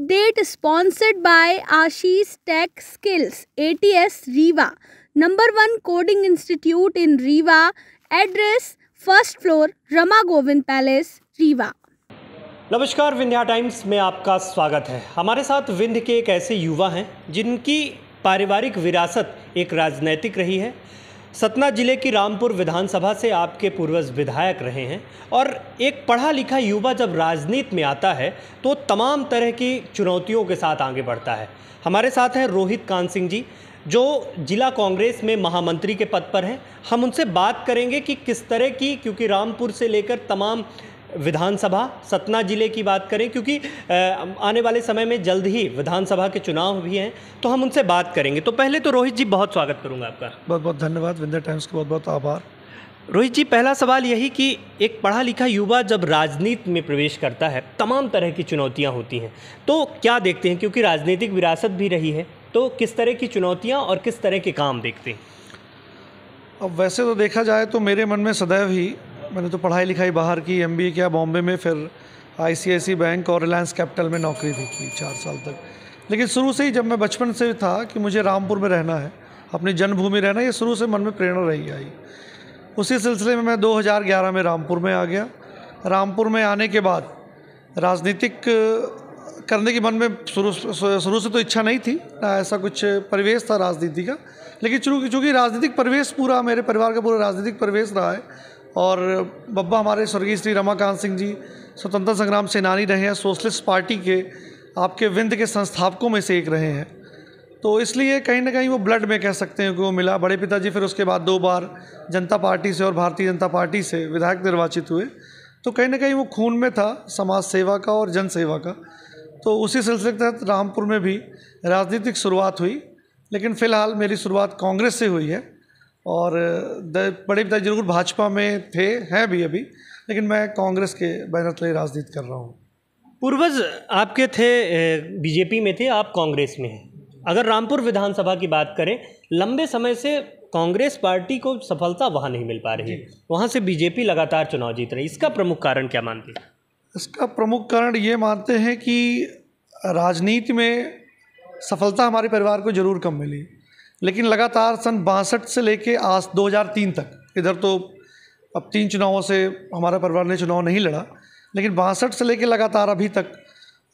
Date sponsored by Ashish tech skills at Rewa number one coding institute in Rewa address first floor Rama Govind palace Rewa नमस्कार Vindhya times में आपका स्वागत है हमारे साथ विंध्य के एक ऐसे युवा हैं जिनकी पारिवारिक विरासत एक राजनैतिक रही है सतना जिले की रामपुर विधानसभा से आपके पूर्वज विधायक रहे हैं और एक पढ़ा लिखा युवा जब राजनीति में आता है तो तमाम तरह की चुनौतियों के साथ आगे बढ़ता है हमारे साथ हैं रोहित कान सिंह जी जो जिला कांग्रेस में महामंत्री के पद पर हैं हम उनसे बात करेंगे कि किस तरह की क्योंकि रामपुर से लेकर तमाम विधानसभा सतना ज़िले की बात करें क्योंकि आने वाले समय में जल्द ही विधानसभा के चुनाव भी हैं तो हम उनसे बात करेंगे तो पहले तो रोहित जी बहुत स्वागत करूंगा आपका बहुत बहुत धन्यवाद विंदर टाइम्स का बहुत बहुत आभार रोहित जी पहला सवाल यही कि एक पढ़ा लिखा युवा जब राजनीति में प्रवेश करता है तमाम तरह की चुनौतियाँ होती हैं तो क्या देखते हैं क्योंकि राजनीतिक विरासत भी रही है तो किस तरह की चुनौतियाँ और किस तरह के काम देखते हैं अब वैसे तो देखा जाए तो मेरे मन में सदैव ही मैंने तो पढ़ाई लिखाई बाहर की एम किया बॉम्बे में फिर आई बैंक और रिलायंस कैपिटल में नौकरी भी की चार साल तक लेकिन शुरू से ही जब मैं बचपन से था कि मुझे रामपुर में रहना है अपनी जन्मभूमि रहना ये शुरू से मन में प्रेरणा रही आई उसी सिलसिले में मैं 2011 में रामपुर में आ गया रामपुर में आने के बाद राजनीतिक करने के मन में शुरू शुरू से तो इच्छा नहीं थी ना ऐसा कुछ परिवेश था राजनीति का लेकिन चूँकि चूँकि राजनीतिक परिवेश पूरा मेरे परिवार का पूरा राजनीतिक परिवेश रहा है और बब्बा हमारे स्वर्गीय श्री रमाकांत सिंह जी स्वतंत्रता संग्राम सेनानी रहे हैं सोशलिस्ट पार्टी के आपके विंद के संस्थापकों में से एक रहे हैं तो इसलिए कहीं ना कहीं वो ब्लड में कह सकते हैं कि वो मिला बड़े पिताजी फिर उसके बाद दो बार जनता पार्टी से और भारतीय जनता पार्टी से विधायक निर्वाचित हुए तो कहीं ना कहीं वो खून में था समाज सेवा का और जन सेवा का तो उसी सिलसिले के तहत रामपुर में भी राजनीतिक शुरुआत हुई लेकिन फ़िलहाल मेरी शुरुआत कांग्रेस से हुई है और बड़े पिताजी जरूर भाजपा में थे हैं भी अभी लेकिन मैं कांग्रेस के बैनर तले राजनीति कर रहा हूँ पूर्वज आपके थे बीजेपी में थे आप कांग्रेस में हैं अगर रामपुर विधानसभा की बात करें लंबे समय से कांग्रेस पार्टी को सफलता वहाँ नहीं मिल पा रही वहाँ से बीजेपी लगातार चुनाव जीत रही इसका प्रमुख कारण क्या मानते हैं इसका प्रमुख कारण ये मानते हैं कि राजनीति में सफलता हमारे परिवार को ज़रूर कम मिली लेकिन लगातार सन बासठ से लेके आज 2003 तक इधर तो अब तीन चुनावों से हमारा परिवार ने चुनाव नहीं लड़ा लेकिन बासठ से लेके लगातार अभी तक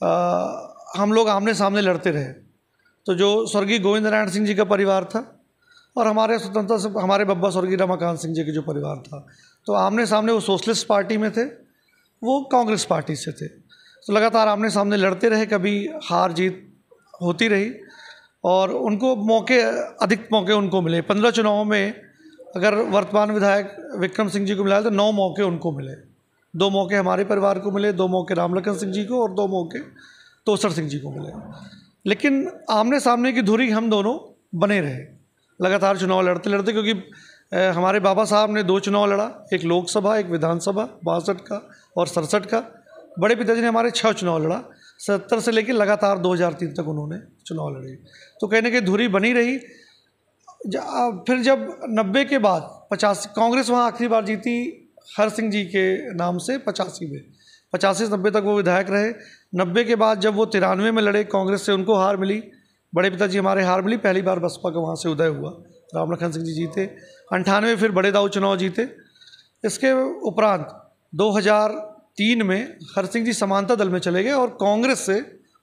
आ, हम लोग आमने सामने लड़ते रहे तो जो स्वर्गीय गोविंद नारायण सिंह जी का परिवार था और हमारे स्वतंत्रता हमारे बब्बा स्वर्गीय रमाकांत सिंह जी का जो परिवार था तो आमने सामने वो सोशलिस्ट पार्टी में थे वो कांग्रेस पार्टी से थे तो लगातार आमने सामने लड़ते रहे कभी हार जीत होती रही और उनको मौके अधिक मौके उनको मिले पंद्रह चुनावों में अगर वर्तमान विधायक विक्रम सिंह जी को मिला तो नौ मौके उनको मिले दो मौके हमारे परिवार को मिले दो मौके रामलखन सिंह जी को और दो मौके तोसर सिंह जी को मिले लेकिन आमने सामने की धुरी हम दोनों बने रहे लगातार चुनाव लड़ते लड़ते क्योंकि हमारे बाबा साहब ने दो चुनाव लड़ा एक लोकसभा एक विधानसभा बासठ का और सड़सठ का बड़े पिताजी ने हमारे छः चुनाव लड़ा सत्तर से लेकर लगातार दो तक उन्होंने चुनाव लड़े तो कहने के धुरी बनी रही फिर जब नब्बे के बाद पचास कांग्रेस वहाँ आखिरी बार जीती हर सिंह जी के नाम से पचासी में पचासी से नब्बे तक वो विधायक रहे नब्बे के बाद जब वो तिरानवे में लड़े कांग्रेस से उनको हार मिली बड़े पिताजी हमारे हार मिली पहली बार बसपा का वहाँ से उदय हुआ राम लखन सिंह जी जीते अंठानवे फिर बड़े दाऊ चुनाव जीते इसके उपरांत 2003 में हर सिंह जी समानता दल में चले गए और कांग्रेस से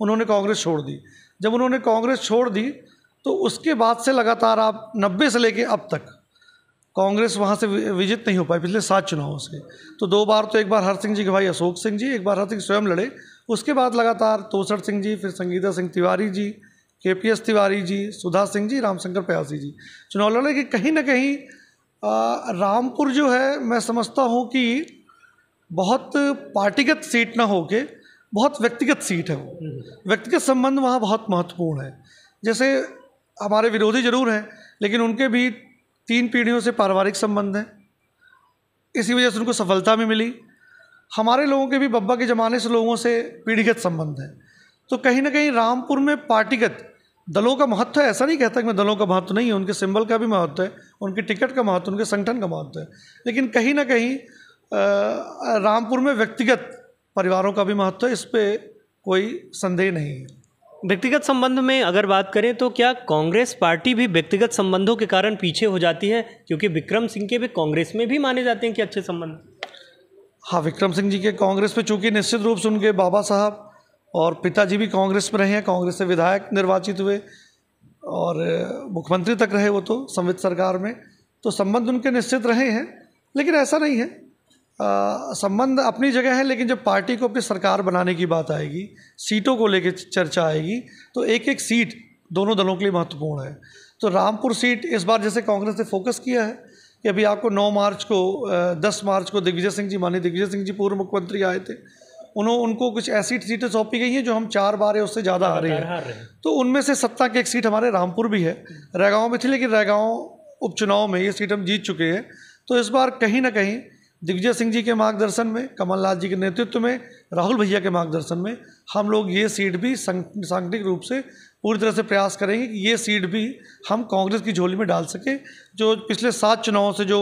उन्होंने कांग्रेस छोड़ दी जब उन्होंने कांग्रेस छोड़ दी तो उसके बाद से लगातार आप नब्बे से लेके अब तक कांग्रेस वहाँ से विजित नहीं हो पाई पिछले सात चुनावों से तो दो बार तो एक बार हर सिंह जी के भाई अशोक सिंह जी एक बार हर सिंह स्वयं लड़े उसके बाद लगातार तोसर सिंह जी फिर Sangeeta Singh Tiwari ji K P S Tiwari ji Sudha Singh ji Ramshankar Pyasi ji चुनाव लड़े कि कहीं ना कहीं रामपुर जो है मैं समझता हूँ कि बहुत पार्टीगत सीट ना हो के बहुत व्यक्तिगत सीट है वो हम्म। व्यक्तिगत संबंध वहाँ बहुत महत्वपूर्ण है जैसे हमारे विरोधी जरूर हैं लेकिन उनके भी तीन पीढ़ियों से पारिवारिक संबंध हैं इसी वजह से उनको सफलता भी मिली हमारे लोगों के भी बब्बा के ज़माने से लोगों से पीढ़ीगत संबंध है तो कहीं ना कहीं रामपुर में पार्टीगत दलों का महत्व है ऐसा नहीं कहता कि मैं दलों का महत्व नहीं है उनके सिंबल का भी महत्व है उनके टिकट का महत्व उनके संगठन का महत्व है लेकिन कहीं ना कहीं रामपुर में व्यक्तिगत परिवारों का भी महत्व है इस पर कोई संदेह नहीं है व्यक्तिगत संबंध में अगर बात करें तो क्या कांग्रेस पार्टी भी व्यक्तिगत संबंधों के कारण पीछे हो जाती है क्योंकि विक्रम सिंह के भी कांग्रेस में भी माने जाते हैं कि अच्छे संबंध हाँ विक्रम सिंह जी के कांग्रेस पे चूंकि निश्चित रूप से उनके बाबा साहब और पिताजी भी कांग्रेस में रहे हैं कांग्रेस से विधायक निर्वाचित हुए और मुख्यमंत्री तक रहे वो तो संवित सरकार में तो संबंध उनके निश्चित रहे हैं लेकिन ऐसा नहीं है संबंध अपनी जगह है लेकिन जब पार्टी को अपनी सरकार बनाने की बात आएगी सीटों को लेकर चर्चा आएगी तो एक एक सीट दोनों दलों के लिए महत्वपूर्ण है तो रामपुर सीट इस बार जैसे कांग्रेस ने फोकस किया है कि अभी आपको 9 मार्च को 10 मार्च को दिग्विजय सिंह जी माने दिग्विजय सिंह जी पूर्व मुख्यमंत्री आए थे उन्होंने उनको कुछ ऐसी सीटें सौंपी गई हैं जो हम चार बार उससे ज़्यादा हारे हैं तो उनमें से सत्ता की एक सीट हमारे रामपुर भी है रैगाँव में थी लेकिन रैगाँव उपचुनाव में ये सीट हम जीत चुके हैं तो इस बार कहीं ना कहीं दिग्विजय सिंह जी के मार्गदर्शन में कमलनाथ जी के नेतृत्व में राहुल भैया के मार्गदर्शन में हम लोग ये सीट भी सांगठनिक रूप से पूरी तरह से प्रयास करेंगे कि ये सीट भी हम कांग्रेस की झोली में डाल सकें जो पिछले सात चुनावों से जो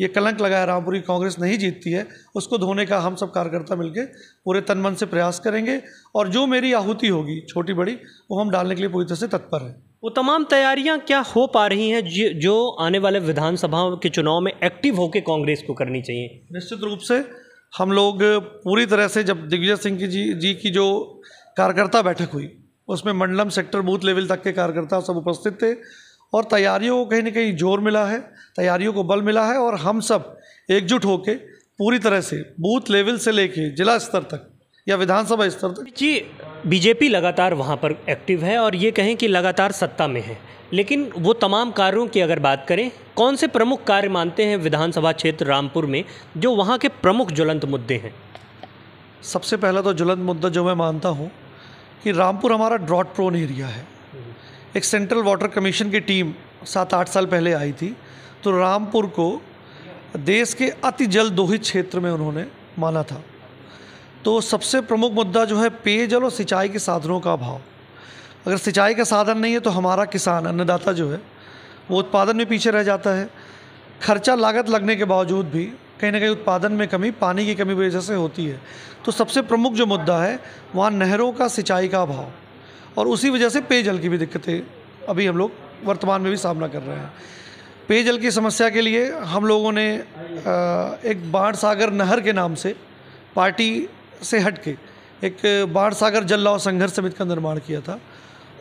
ये कलंक लगाया है रामपुरी कांग्रेस नहीं जीतती है उसको धोने का हम सब कार्यकर्ता मिलकर पूरे तन मन से प्रयास करेंगे और जो मेरी आहूति होगी छोटी बड़ी वो हम डालने के लिए पूरी तरह से तत्पर हैं वो तमाम तैयारियां क्या हो पा रही हैं जो आने वाले विधानसभा के चुनाव में एक्टिव होकर कांग्रेस को करनी चाहिए निश्चित रूप से हम लोग पूरी तरह से जब दिग्विजय सिंह की जी जी की जो कार्यकर्ता बैठक हुई उसमें मंडलम सेक्टर बूथ लेवल तक के कार्यकर्ता सब उपस्थित थे और तैयारियों को कहीं ना कहीं जोर मिला है तैयारियों को बल मिला है और हम सब एकजुट होकर पूरी तरह से बूथ लेवल से लेके जिला स्तर तक या विधानसभा स्तर तक जी बीजेपी लगातार वहाँ पर एक्टिव है और ये कहें कि लगातार सत्ता में है लेकिन वो तमाम कार्यों की अगर बात करें कौन से प्रमुख कार्य मानते हैं विधानसभा क्षेत्र रामपुर में जो वहाँ के प्रमुख ज्वलंत मुद्दे हैं सबसे पहला तो ज्वलंत मुद्दा जो मैं मानता हूँ कि रामपुर हमारा ड्रॉट प्रोन एरिया है हम्म। एक सेंट्रल वाटर कमीशन की टीम सात आठ साल पहले आई थी तो रामपुर को देश के अति जल दोहित क्षेत्र में उन्होंने माना था तो सबसे प्रमुख मुद्दा जो है पेयजल और सिंचाई के साधनों का अभाव अगर सिंचाई का साधन नहीं है तो हमारा किसान अन्नदाता जो है वो उत्पादन में पीछे रह जाता है खर्चा लागत लगने के बावजूद भी कहीं ना कहीं उत्पादन में कमी पानी की कमी वजह से होती है तो सबसे प्रमुख जो मुद्दा है वहाँ नहरों का सिंचाई का अभाव और उसी वजह से पेयजल की भी दिक्कतें अभी हम लोग वर्तमान में भी सामना कर रहे हैं पेयजल की समस्या के लिए हम लोगों ने एक बाढ़ सागर नहर के नाम से पार्टी से हट के एक बाढ़ सागर जल लाव संघर्ष समिति का निर्माण किया था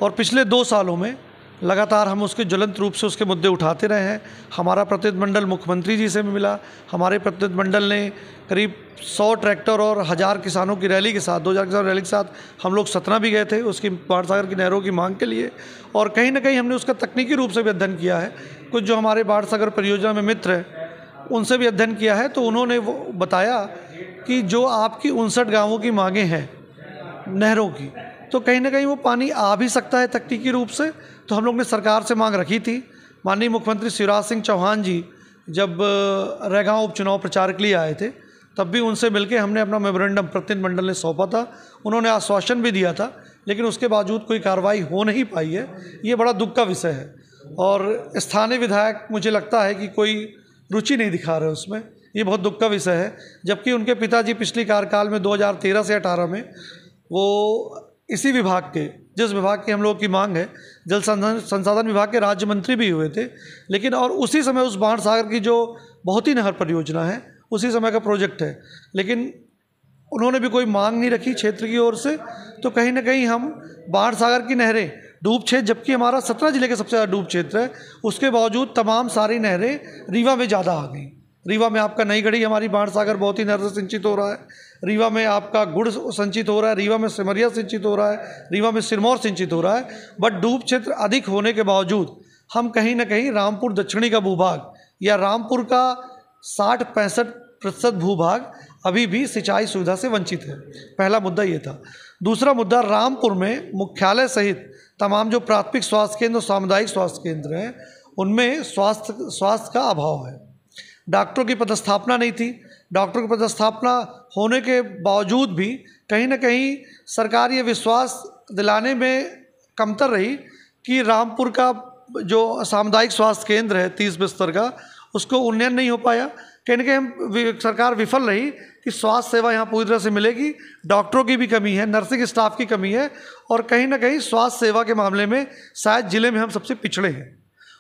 और पिछले दो सालों में लगातार हम उसके ज्वलंत रूप से उसके मुद्दे उठाते रहे हैं हमारा प्रतिनिधिमंडल मुख्यमंत्री जी से भी मिला हमारे प्रतिनिधिमंडल ने करीब 100 ट्रैक्टर और हज़ार किसानों की रैली के साथ 2000 किसान रैली के साथ हम लोग सतना भी गए थे उसकी बाढ़ सागर की नहरों की मांग के लिए और कहीं ना कहीं हमने उसका तकनीकी रूप से भी अध्ययन किया है कुछ जो हमारे बाढ़ सागर परियोजना में मित्र हैं उनसे भी अध्ययन किया है तो उन्होंने वो बताया कि जो आपकी उनसठ गांवों की मांगें हैं नहरों की तो कहीं ना कहीं वो पानी आ भी सकता है तकनीकी रूप से तो हम लोग ने सरकार से मांग रखी थी माननीय मुख्यमंत्री शिवराज सिंह चौहान जी जब रैगांव उपचुनाव प्रचार के लिए आए थे तब भी उनसे मिलके हमने अपना मेमोरेंडम प्रतिनिधिमंडल ने सौंपा था उन्होंने आश्वासन भी दिया था लेकिन उसके बावजूद कोई कार्रवाई हो नहीं पाई है ये बड़ा दुख का विषय है और स्थानीय विधायक मुझे लगता है कि कोई रुचि नहीं दिखा रहे उसमें ये बहुत दुख का विषय है जबकि उनके पिताजी पिछली कार्यकाल में 2013 से 18 में वो इसी विभाग के जिस विभाग की हम लोगों की मांग है जल संसाधन विभाग के राज्य मंत्री भी हुए थे लेकिन और उसी समय उस बाढ़ सागर की जो बहुत ही नहर परियोजना है उसी समय का प्रोजेक्ट है लेकिन उन्होंने भी कोई मांग नहीं रखी क्षेत्र की ओर से तो कहीं ना कहीं हम बाढ़ सागर की नहरें डूब क्षेत्र जबकि हमारा सतना ज़िले के सबसे ज़्यादा डूब क्षेत्र है उसके बावजूद तमाम सारी नहरें रीवा में ज़्यादा आ गई रीवा में आपका नई गढ़ी हमारी बाढ़ सागर बहुत ही नहर से सिंचित हो रहा है रीवा में आपका गुड़ संचित हो रहा है रीवा में सिमरिया सिंचित हो रहा है रीवा में सिरमौर सिंचित हो रहा है बट डूब क्षेत्र अधिक होने के बावजूद हम कहीं ना कहीं रामपुर दक्षिणी का भूभाग या रामपुर का साठ पैंसठ प्रतिशत भूभाग अभी भी सिंचाई सुविधा से वंचित है पहला मुद्दा ये था दूसरा मुद्दा रामपुर में मुख्यालय सहित तमाम जो प्राथमिक स्वास्थ्य केंद्र और सामुदायिक स्वास्थ्य केंद्र हैं उनमें स्वास्थ्य स्वास्थ्य का अभाव है डॉक्टरों की पदस्थापना नहीं थी डॉक्टरों की पदस्थापना होने के बावजूद भी कहीं ना कहीं सरकार ये विश्वास दिलाने में कमतर रही कि रामपुर का जो सामुदायिक स्वास्थ्य केंद्र है तीस बिस्तर का उसको उन्नयन नहीं हो पाया कहने के सरकार विफल रही कि स्वास्थ्य सेवा यहाँ पूरी तरह से मिलेगी डॉक्टरों की भी कमी है नर्सिंग स्टाफ की कमी है और कहीं ना कहीं स्वास्थ्य सेवा के मामले में शायद ज़िले में हम सबसे पिछड़े हैं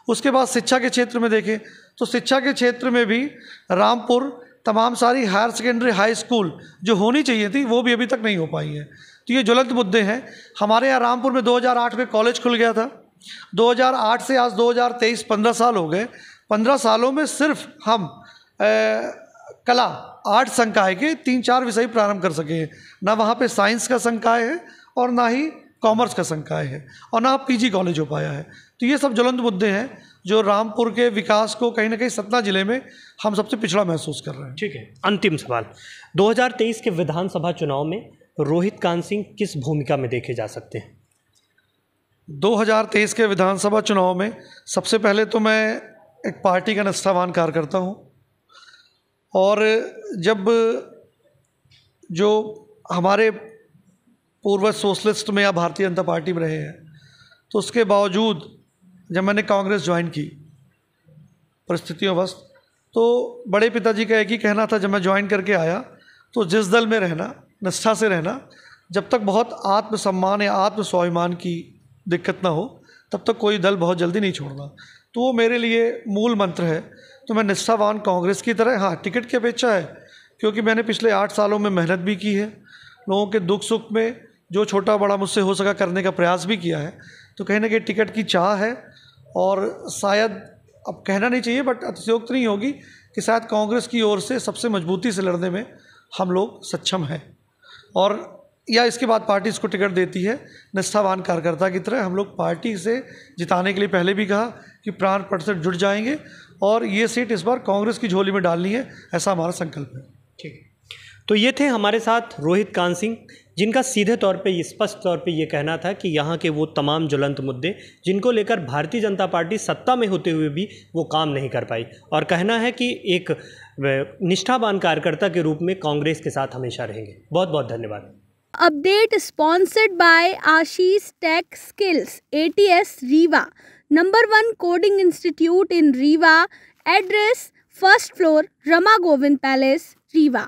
उसके बाद शिक्षा के क्षेत्र में देखें तो शिक्षा के क्षेत्र में भी रामपुर तमाम सारी हायर सेकेंडरी हाई स्कूल जो होनी चाहिए थी वो भी अभी तक नहीं हो पाई है तो ये ज्वलंत मुद्दे हैं हमारे यहाँ रामपुर में 2008 में कॉलेज खुल गया था 2008 से आज 2023 15 साल हो गए 15 सालों में सिर्फ हम कला आर्ट संकाय के तीन चार विषय प्रारंभ कर सके ना वहाँ पे साइंस का संकाय है और ना ही कॉमर्स का संकाय है और ना पीजी कॉलेज हो पाया है तो ये सब ज्वलंत मुद्दे हैं जो रामपुर के विकास को कहीं ना कहीं सतना जिले में हम सबसे पिछड़ा महसूस कर रहे हैं ठीक है अंतिम सवाल 2023 के विधानसभा चुनाव में रोहित कांत सिंह किस भूमिका में देखे जा सकते हैं 2023 के विधानसभा चुनाव में सबसे पहले तो मैं एक पार्टी का निष्ठावान कार्यकर्ता हूँ और जब जो हमारे पूर्वज सोशलिस्ट में या भारतीय जनता पार्टी में रहे हैं तो उसके बावजूद जब मैंने कांग्रेस ज्वाइन की परिस्थितियों वस्त तो बड़े पिताजी का एक ही कहना था जब मैं ज्वाइन करके आया तो जिस दल में रहना निष्ठा से रहना जब तक बहुत आत्मसम्मान या आत्म स्वाभिमान की दिक्कत ना हो तब तक कोई दल बहुत जल्दी नहीं छोड़ना तो वो मेरे लिए मूल मंत्र है तो मैं निष्ठावान कांग्रेस की तरह हाँ टिकट की अपेक्षा है क्योंकि मैंने पिछले आठ सालों में मेहनत भी की है लोगों के दुख सुख में जो छोटा बड़ा मुझसे हो सका करने का प्रयास भी किया है तो कहीं ना कहीं टिकट की चाह है और शायद अब कहना नहीं चाहिए बट अतिशयोक्त नहीं होगी कि शायद कांग्रेस की ओर से सबसे मजबूती से लड़ने में हम लोग सक्षम हैं और या इसके बाद पार्टी इसको टिकट देती है निष्ठावान कार्यकर्ता की तरह हम लोग पार्टी से जिताने के लिए पहले भी कहा कि प्राण पट से जुट जाएंगे और ये सीट इस बार कांग्रेस की झोली में डालनी है ऐसा हमारा संकल्प है ठीक तो ये थे हमारे साथ रोहित कान सिंह जिनका सीधे तौर पे स्पष्ट तौर पे ये कहना था कि यहाँ के वो तमाम ज्वलंत मुद्दे जिनको लेकर भारतीय जनता पार्टी सत्ता में होते हुए भी वो काम नहीं कर पाई और कहना है कि एक निष्ठावान कार्यकर्ता के रूप में कांग्रेस के साथ हमेशा रहेंगे बहुत बहुत धन्यवाद update sponsored by Ashish tech skills a Rewa number 1 coding institute in Riva address first floor Rama Govind Palace Riva